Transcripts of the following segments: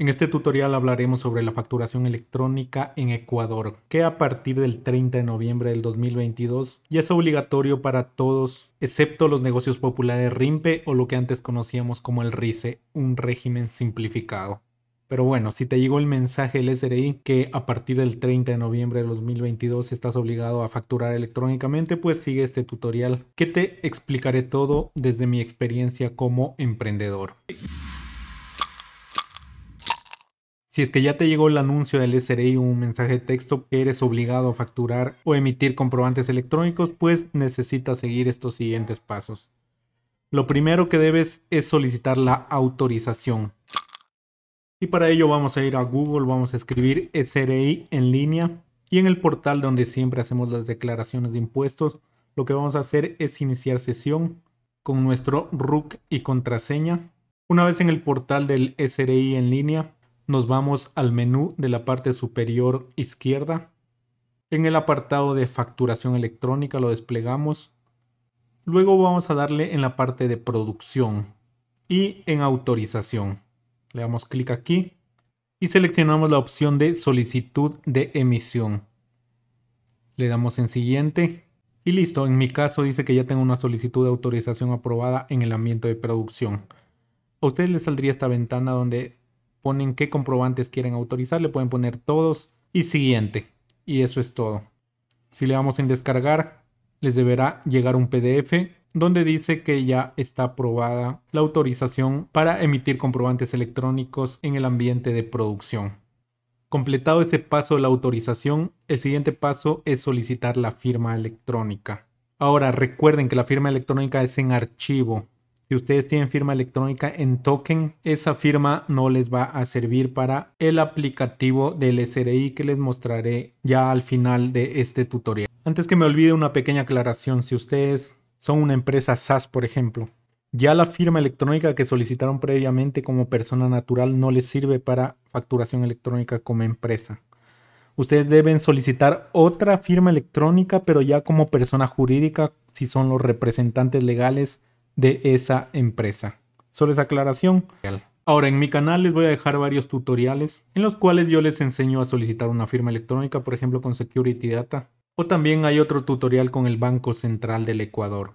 En este tutorial hablaremos sobre la facturación electrónica en Ecuador, que a partir del 30 de noviembre del 2022 ya es obligatorio para todos, excepto los negocios populares RIMPE o lo que antes conocíamos como el RICE, un régimen simplificado. Pero bueno, si te llegó el mensaje del SRI que a partir del 30 de noviembre del 2022 estás obligado a facturar electrónicamente, pues sigue este tutorial que te explicaré todo desde mi experiencia como emprendedor. Si es que ya te llegó el anuncio del SRI o un mensaje de texto que eres obligado a facturar o emitir comprobantes electrónicos, pues necesitas seguir estos siguientes pasos. Lo primero que debes es solicitar la autorización. Y para ello vamos a ir a Google, vamos a escribir SRI en línea y en el portal donde siempre hacemos las declaraciones de impuestos, lo que vamos a hacer es iniciar sesión con nuestro RUC y contraseña. Una vez en el portal del SRI en línea, nos vamos al menú de la parte superior izquierda. En el apartado de facturación electrónica lo desplegamos. Luego vamos a darle en la parte de producción y en autorización. Le damos clic aquí y seleccionamos la opción de solicitud de emisión. Le damos en siguiente y listo. En mi caso dice que ya tengo una solicitud de autorización aprobada en el ambiente de producción. A ustedes les saldría esta ventana donde ponen qué comprobantes quieren autorizar, le pueden poner todos y siguiente. Y eso es todo. Si le damos en descargar, les deberá llegar un PDF donde dice que ya está aprobada la autorización para emitir comprobantes electrónicos en el ambiente de producción. Completado este paso de la autorización, el siguiente paso es solicitar la firma electrónica. Ahora recuerden que la firma electrónica es en archivo, si ustedes tienen firma electrónica en token, esa firma no les va a servir para el aplicativo del SRI que les mostraré ya al final de este tutorial. Antes que me olvide una pequeña aclaración, si ustedes son una empresa SaaS, por ejemplo, ya la firma electrónica que solicitaron previamente como persona natural no les sirve para facturación electrónica como empresa. Ustedes deben solicitar otra firma electrónica, pero ya como persona jurídica, si son los representantes legales de esa empresa. Solo esa aclaración. Ahora, en mi canal les voy a dejar varios tutoriales en los cuales yo les enseño a solicitar una firma electrónica, por ejemplo con Security Data. O también hay otro tutorial con el Banco Central del Ecuador.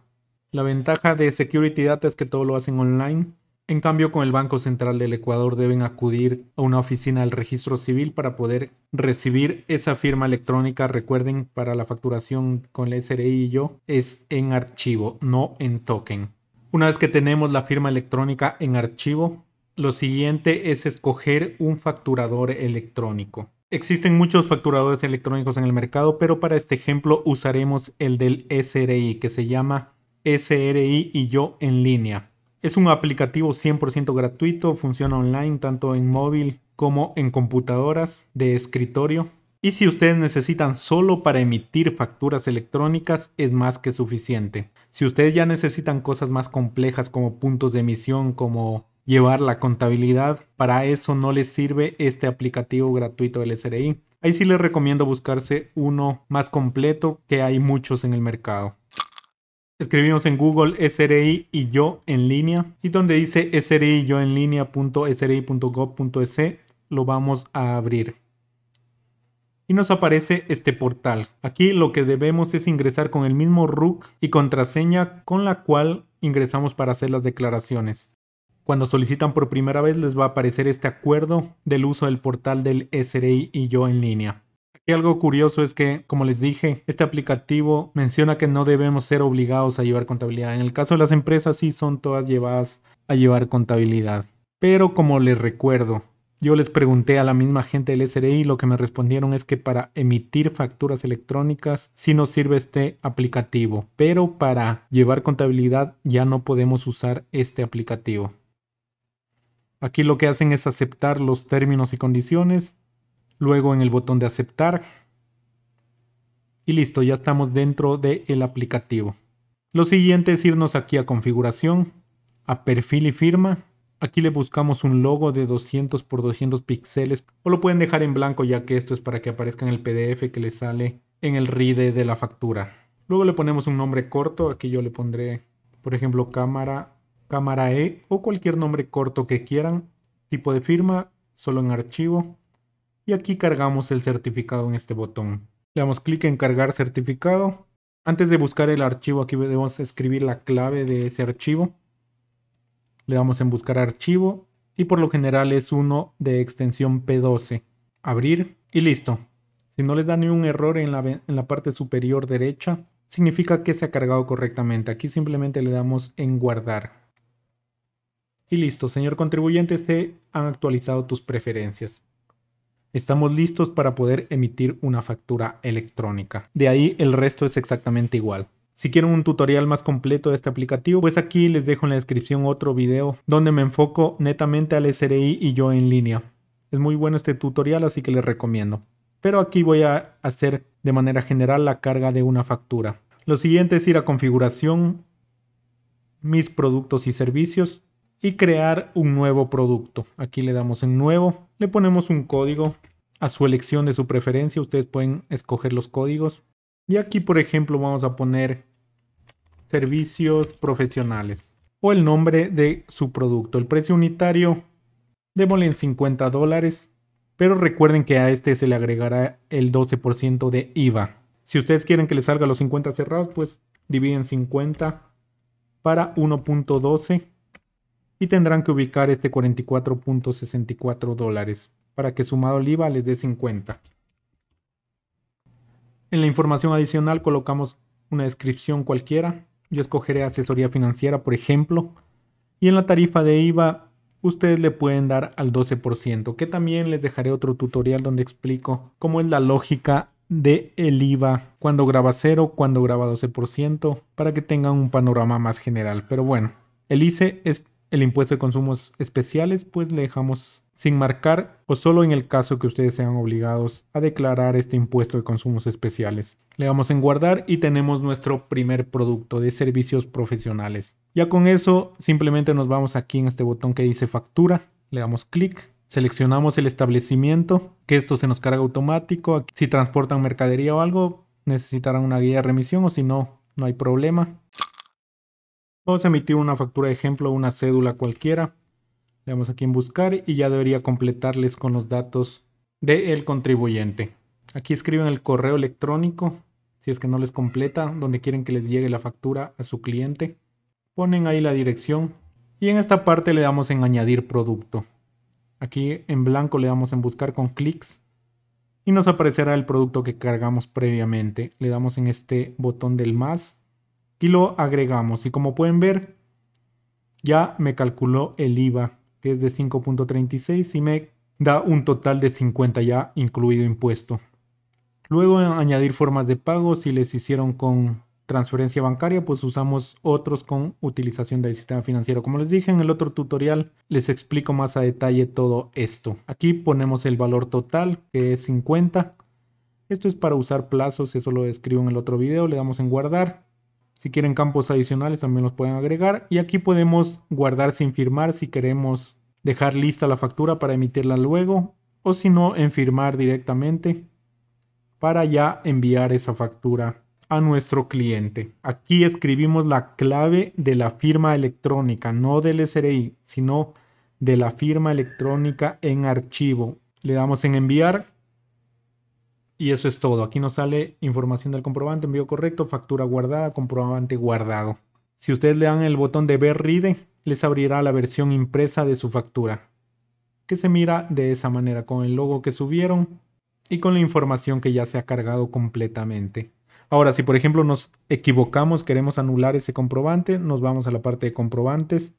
La ventaja de Security Data es que todo lo hacen online. En cambio, con el Banco Central del Ecuador deben acudir a una oficina del registro civil para poder recibir esa firma electrónica. Recuerden, para la facturación con la SRI y yo es en archivo, no en token. Una vez que tenemos la firma electrónica en archivo, lo siguiente es escoger un facturador electrónico. Existen muchos facturadores electrónicos en el mercado, pero para este ejemplo usaremos el del SRI que se llama SRI y yo en línea. Es un aplicativo 100% gratuito, funciona online tanto en móvil como en computadoras de escritorio. Y si ustedes necesitan solo para emitir facturas electrónicas es más que suficiente. Si ustedes ya necesitan cosas más complejas como puntos de emisión, como llevar la contabilidad, para eso no les sirve este aplicativo gratuito del SRI. Ahí sí les recomiendo buscarse uno más completo que hay muchos en el mercado. Escribimos en Google SRI y yo en línea y donde dice SRI yo en e, lo vamos a abrir y nos aparece este portal. Aquí lo que debemos es ingresar con el mismo RUC y contraseña con la cual ingresamos para hacer las declaraciones. Cuando solicitan por primera vez les va a aparecer este acuerdo del uso del portal del SRI y yo en línea. Aquí algo curioso es que, como les dije, este aplicativo menciona que no debemos ser obligados a llevar contabilidad. En el caso de las empresas sí son todas llevadas a llevar contabilidad. Pero como les recuerdo, yo les pregunté a la misma gente del SRI y lo que me respondieron es que para emitir facturas electrónicas sí nos sirve este aplicativo, pero para llevar contabilidad ya no podemos usar este aplicativo. Aquí lo que hacen es aceptar los términos y condiciones, luego en el botón de aceptar y listo, ya estamos dentro del el aplicativo. Lo siguiente es irnos aquí a configuración, a perfil y firma Aquí le buscamos un logo de 200 por 200 píxeles o lo pueden dejar en blanco ya que esto es para que aparezca en el PDF que le sale en el RIDE de la factura. Luego le ponemos un nombre corto, aquí yo le pondré por ejemplo cámara, cámara E o cualquier nombre corto que quieran, tipo de firma, solo en archivo y aquí cargamos el certificado en este botón. Le damos clic en cargar certificado. Antes de buscar el archivo aquí debemos escribir la clave de ese archivo le damos en buscar archivo y por lo general es uno de extensión P12. Abrir y listo. Si no les da ningún un error en la, en la parte superior derecha, significa que se ha cargado correctamente. Aquí simplemente le damos en guardar. Y listo, señor contribuyente, se han actualizado tus preferencias. Estamos listos para poder emitir una factura electrónica. De ahí el resto es exactamente igual. Si quieren un tutorial más completo de este aplicativo, pues aquí les dejo en la descripción otro video donde me enfoco netamente al SRI y yo en línea. Es muy bueno este tutorial, así que les recomiendo. Pero aquí voy a hacer de manera general la carga de una factura. Lo siguiente es ir a configuración, mis productos y servicios y crear un nuevo producto. Aquí le damos en nuevo, le ponemos un código a su elección de su preferencia. Ustedes pueden escoger los códigos. Y aquí, por ejemplo, vamos a poner servicios profesionales o el nombre de su producto. El precio unitario, démosle en 50 dólares, pero recuerden que a este se le agregará el 12% de IVA. Si ustedes quieren que les salga los 50 cerrados, pues dividen 50 para 1.12 y tendrán que ubicar este 44.64 dólares para que sumado el IVA les dé 50. En la información adicional colocamos una descripción cualquiera. Yo escogeré asesoría financiera, por ejemplo. Y en la tarifa de IVA, ustedes le pueden dar al 12%, que también les dejaré otro tutorial donde explico cómo es la lógica de el IVA, cuando graba 0, cuando graba 12%, para que tengan un panorama más general. Pero bueno, el ICE es el impuesto de consumos especiales pues le dejamos sin marcar o solo en el caso que ustedes sean obligados a declarar este impuesto de consumos especiales. Le damos en guardar y tenemos nuestro primer producto de servicios profesionales. Ya con eso simplemente nos vamos aquí en este botón que dice factura, le damos clic seleccionamos el establecimiento, que esto se nos carga automático. Si transportan mercadería o algo, necesitarán una guía de remisión o si no, no hay problema. Vamos a emitir una factura de ejemplo, una cédula cualquiera. Le damos aquí en buscar y ya debería completarles con los datos del contribuyente. Aquí escriben el correo electrónico, si es que no les completa, donde quieren que les llegue la factura a su cliente. Ponen ahí la dirección y en esta parte le damos en añadir producto. Aquí en blanco le damos en buscar con clics y nos aparecerá el producto que cargamos previamente. Le damos en este botón del más y lo agregamos. Y como pueden ver, ya me calculó el IVA, que es de 5.36 y me da un total de 50 ya incluido impuesto. Luego añadir formas de pago, si les hicieron con transferencia bancaria, pues usamos otros con utilización del sistema financiero. Como les dije en el otro tutorial, les explico más a detalle todo esto. Aquí ponemos el valor total, que es 50. Esto es para usar plazos, eso lo describo en el otro video. Le damos en guardar. Si quieren campos adicionales también los pueden agregar y aquí podemos guardar sin firmar si queremos dejar lista la factura para emitirla luego o si no en firmar directamente para ya enviar esa factura a nuestro cliente. Aquí escribimos la clave de la firma electrónica, no del SRI, sino de la firma electrónica en archivo. Le damos en enviar y eso es todo. Aquí nos sale información del comprobante, envío correcto, factura guardada, comprobante guardado. Si ustedes le dan el botón de ver RIDE, les abrirá la versión impresa de su factura, que se mira de esa manera, con el logo que subieron y con la información que ya se ha cargado completamente. Ahora, si por ejemplo nos equivocamos, queremos anular ese comprobante, nos vamos a la parte de comprobantes,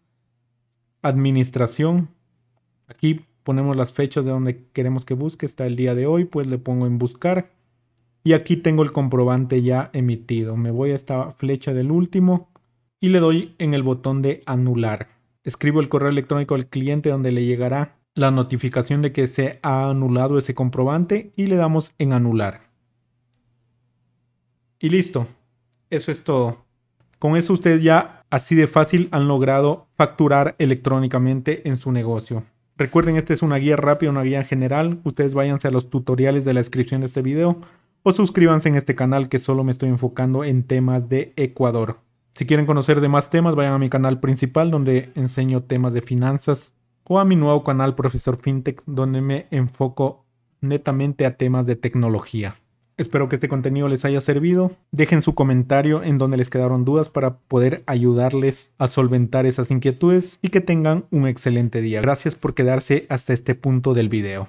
administración. Aquí ponemos las fechas de donde queremos que busque, está el día de hoy, pues le pongo en buscar. Y aquí tengo el comprobante ya emitido. Me voy a esta flecha del último y le doy en el botón de anular. Escribo el correo electrónico al cliente donde le llegará la notificación de que se ha anulado ese comprobante y le damos en anular. Y listo, eso es todo. Con eso ustedes ya así de fácil han logrado facturar electrónicamente en su negocio. Recuerden, esta es una guía rápida, una guía general. Ustedes váyanse a los tutoriales de la descripción de este video o suscríbanse en este canal que solo me estoy enfocando en temas de Ecuador. Si quieren conocer de más temas, vayan a mi canal principal donde enseño temas de finanzas o a mi nuevo canal Profesor Fintech donde me enfoco netamente a temas de tecnología. Espero que este contenido les haya servido. Dejen su comentario en donde les quedaron dudas para poder ayudarles a solventar esas inquietudes y que tengan un excelente día. Gracias por quedarse hasta este punto del video.